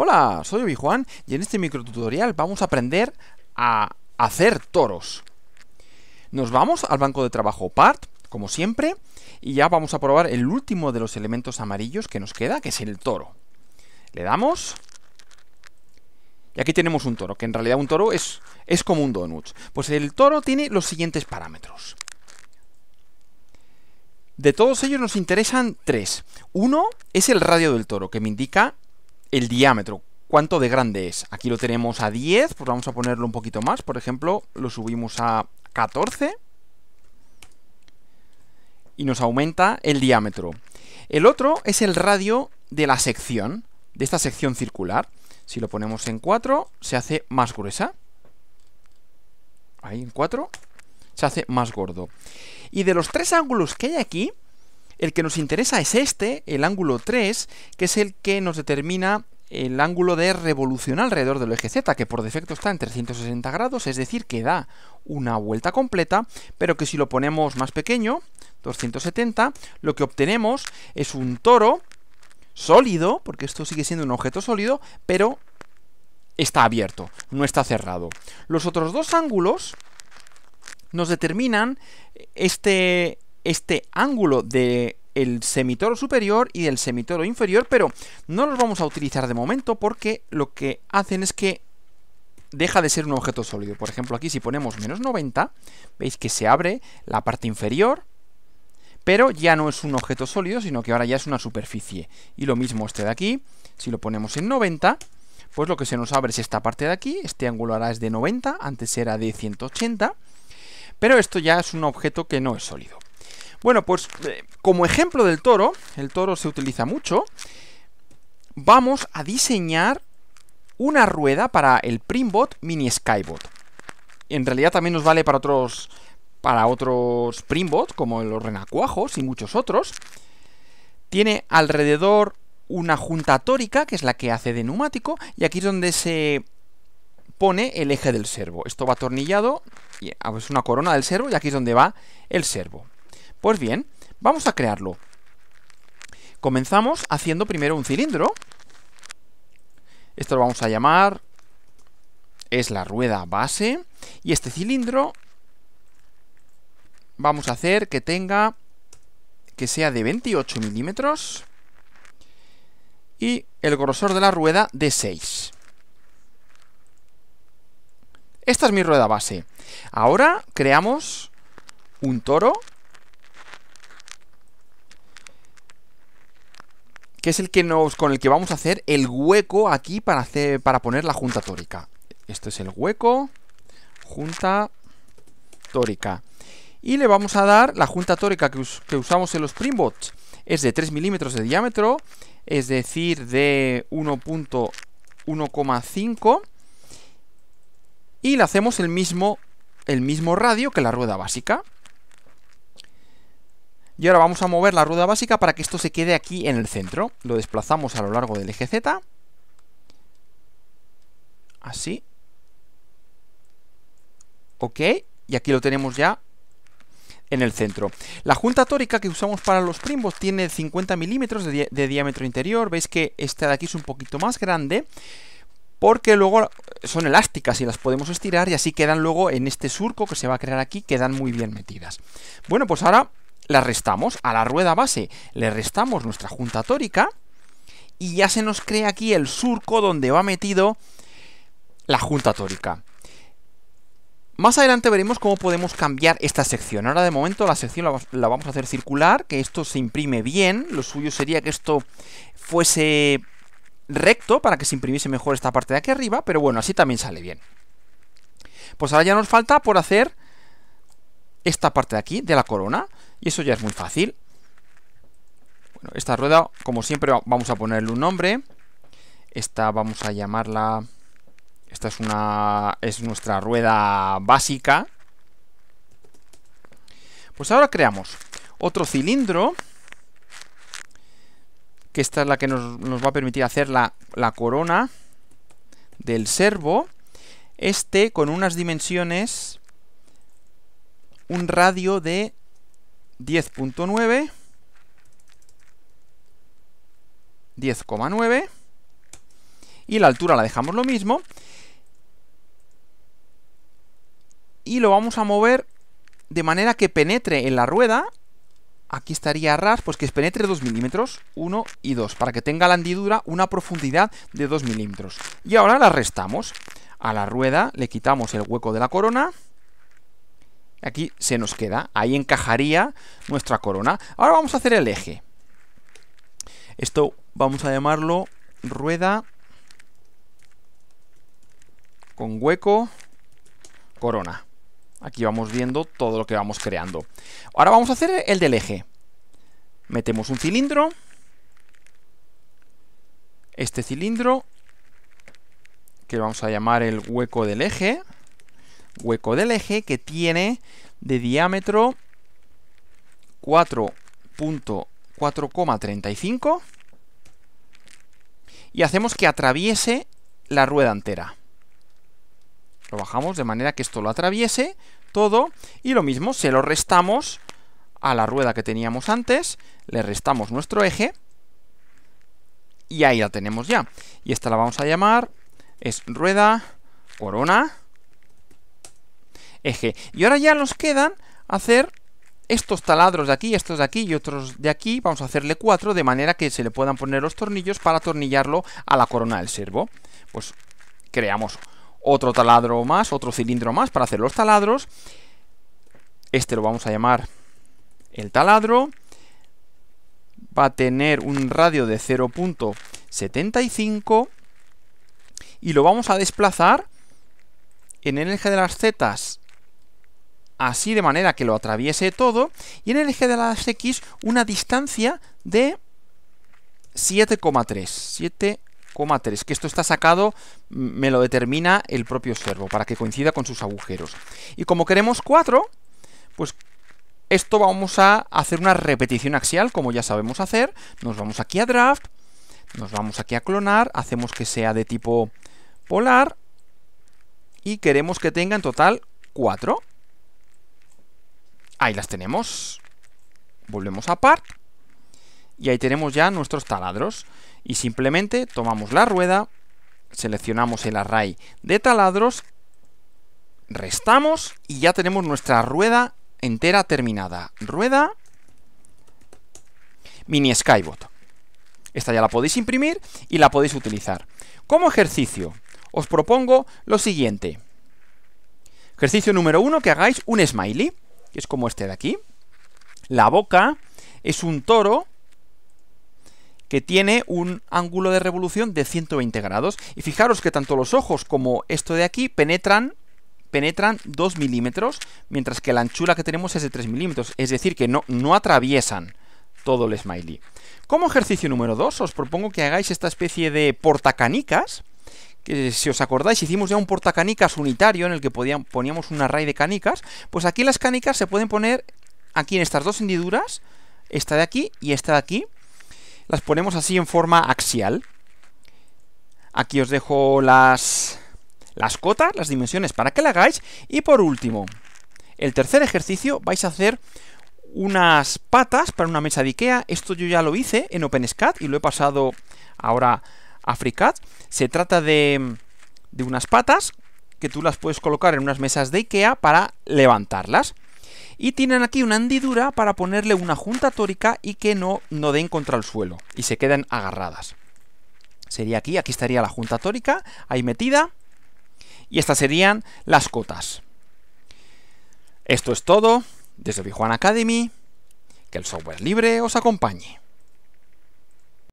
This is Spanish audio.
Hola, soy Obi Juan y en este microtutorial vamos a aprender a hacer toros. Nos vamos al banco de trabajo Part, como siempre, y ya vamos a probar el último de los elementos amarillos que nos queda, que es el toro. Le damos... Y aquí tenemos un toro, que en realidad un toro es, es como un donut. Pues el toro tiene los siguientes parámetros. De todos ellos nos interesan tres. Uno es el radio del toro, que me indica el diámetro. ¿Cuánto de grande es? Aquí lo tenemos a 10, pues vamos a ponerlo un poquito más. Por ejemplo, lo subimos a 14 y nos aumenta el diámetro. El otro es el radio de la sección, de esta sección circular. Si lo ponemos en 4, se hace más gruesa. Ahí en 4, se hace más gordo. Y de los tres ángulos que hay aquí, el que nos interesa es este, el ángulo 3, que es el que nos determina el ángulo de revolución alrededor del eje Z, que por defecto está en 360 grados, es decir, que da una vuelta completa, pero que si lo ponemos más pequeño, 270, lo que obtenemos es un toro sólido, porque esto sigue siendo un objeto sólido, pero está abierto, no está cerrado. Los otros dos ángulos nos determinan este este ángulo de el semitoro superior y del semitoro inferior, pero no los vamos a utilizar de momento porque lo que hacen es que deja de ser un objeto sólido. Por ejemplo, aquí si ponemos menos 90, veis que se abre la parte inferior, pero ya no es un objeto sólido, sino que ahora ya es una superficie. Y lo mismo este de aquí, si lo ponemos en 90, pues lo que se nos abre es esta parte de aquí, este ángulo ahora es de 90, antes era de 180, pero esto ya es un objeto que no es sólido. Bueno, pues eh, como ejemplo del toro, el toro se utiliza mucho, vamos a diseñar una rueda para el Primbot Mini Skybot. En realidad también nos vale para otros para otros como los renacuajos y muchos otros. Tiene alrededor una junta tórica, que es la que hace de neumático, y aquí es donde se pone el eje del servo. Esto va atornillado, ah, es una corona del servo, y aquí es donde va el servo. Pues bien, vamos a crearlo. Comenzamos haciendo primero un cilindro. Esto lo vamos a llamar... Es la rueda base. Y este cilindro... Vamos a hacer que tenga... Que sea de 28 milímetros. Y el grosor de la rueda de 6. Esta es mi rueda base. Ahora creamos un toro es el que nos, con el que vamos a hacer el hueco aquí para, hacer, para poner la junta tórica. esto es el hueco, junta tórica. Y le vamos a dar la junta tórica que, usamos en los Primbots. Es de 3 milímetros de diámetro, es decir, de 1.1,5. Y le hacemos el mismo, el mismo radio que la rueda básica. Y ahora vamos a mover la rueda básica para que esto se quede aquí en el centro. Lo desplazamos a lo largo del eje Z. Así. Ok, y aquí lo tenemos ya en el centro. La junta tórica que usamos para los primbos tiene 50 milímetros de, de, diámetro interior. Veis que esta de aquí es un poquito más grande. Porque luego son elásticas y las podemos estirar y así quedan luego en este surco que se va a crear aquí, quedan muy bien metidas. Bueno, pues ahora la restamos a la rueda base, le restamos nuestra junta tórica y ya se nos crea aquí el surco donde va metido la junta tórica. Más adelante veremos cómo podemos cambiar esta sección. Ahora de momento la sección la, vamos a hacer circular, que esto se imprime bien. Lo suyo sería que esto fuese recto para que se imprimiese mejor esta parte de aquí arriba, pero bueno, así también sale bien. Pues ahora ya nos falta por hacer esta parte de aquí, de la corona. Y eso ya es muy fácil. Bueno, esta rueda, como siempre, vamos a ponerle un nombre. Esta vamos a llamarla... Esta es una... es nuestra rueda básica. Pues ahora creamos otro cilindro. Que esta es la que nos, va a permitir hacer la corona del servo. Este con unas dimensiones... Un radio de 10.9, 10,9 y la altura la dejamos lo mismo y lo vamos a mover de manera que penetre en la rueda aquí estaría ras, pues que penetre 2 milímetros 1 y 2, para que tenga la hendidura una profundidad de 2 milímetros y ahora la restamos a la rueda le quitamos el hueco de la corona Aquí se nos queda. Ahí encajaría nuestra corona. Ahora vamos a hacer el eje. Esto vamos a llamarlo rueda con hueco corona. Aquí vamos viendo todo lo que vamos creando. Ahora vamos a hacer el del eje. Metemos un cilindro. Este cilindro, que vamos a llamar el hueco del eje hueco del eje que tiene de diámetro 4.4,35 y hacemos que atraviese la rueda entera. Lo bajamos de manera que esto lo atraviese todo y lo mismo se lo restamos a la rueda que teníamos antes, le restamos nuestro eje y ahí la tenemos ya. Y esta la vamos a llamar, es rueda corona eje. Y ahora ya nos quedan hacer estos taladros de aquí, estos de aquí y otros de aquí. Vamos a hacerle cuatro de manera que se le puedan poner los tornillos para atornillarlo a la corona del servo. Pues creamos otro taladro más, otro cilindro más para hacer los taladros. Este lo vamos a llamar el taladro. Va a tener un radio de 0.75 y lo vamos a desplazar en el eje de las zetas así de manera que lo atraviese todo, y en el eje de las X una distancia de 7,3. 7,3, que esto está sacado, mm, me lo determina el propio servo, para que coincida con sus agujeros. Y como queremos 4, pues esto vamos a hacer una repetición axial, como ya sabemos hacer. Nos vamos aquí a Draft, nos vamos aquí a clonar, hacemos que sea de tipo polar y queremos que tenga en total 4. Ahí las tenemos. Volvemos a part. Y ahí tenemos ya nuestros taladros. Y simplemente tomamos la rueda, seleccionamos el array de taladros, restamos y ya tenemos nuestra rueda entera terminada. Rueda mini skybot. Esta ya la podéis imprimir y la podéis utilizar. Como ejercicio, os propongo lo siguiente. Ejercicio número uno, que hagáis un smiley que es como este de aquí. La boca es un toro que tiene un ángulo de revolución de 120 grados. Y fijaros que tanto los ojos como esto de aquí penetran penetran 2 milímetros, mientras que la anchura que tenemos es de 3 milímetros, es decir, que no, no atraviesan todo el smiley. Como ejercicio número 2, os propongo que hagáis esta especie de portacanicas, si os acordáis hicimos ya un portacanicas unitario en el que poníamos un array de canicas, pues aquí las canicas se pueden poner aquí en estas dos hendiduras, esta de aquí y esta de aquí, las ponemos así en forma axial. Aquí os dejo las, las cotas, las dimensiones para que la hagáis. Y por último, el tercer ejercicio vais a hacer unas patas para una mesa de Ikea. Esto yo ya lo hice en OpenSCAD y lo he pasado ahora Africat. Se trata de, unas patas que tú las puedes colocar en unas mesas de Ikea para levantarlas. Y tienen aquí una hendidura para ponerle una junta tórica y que no, no den contra el suelo y se queden agarradas. Sería aquí, aquí estaría la junta tórica, ahí metida. Y estas serían las cotas. Esto es todo desde Bijuan Academy. Que el software libre os acompañe.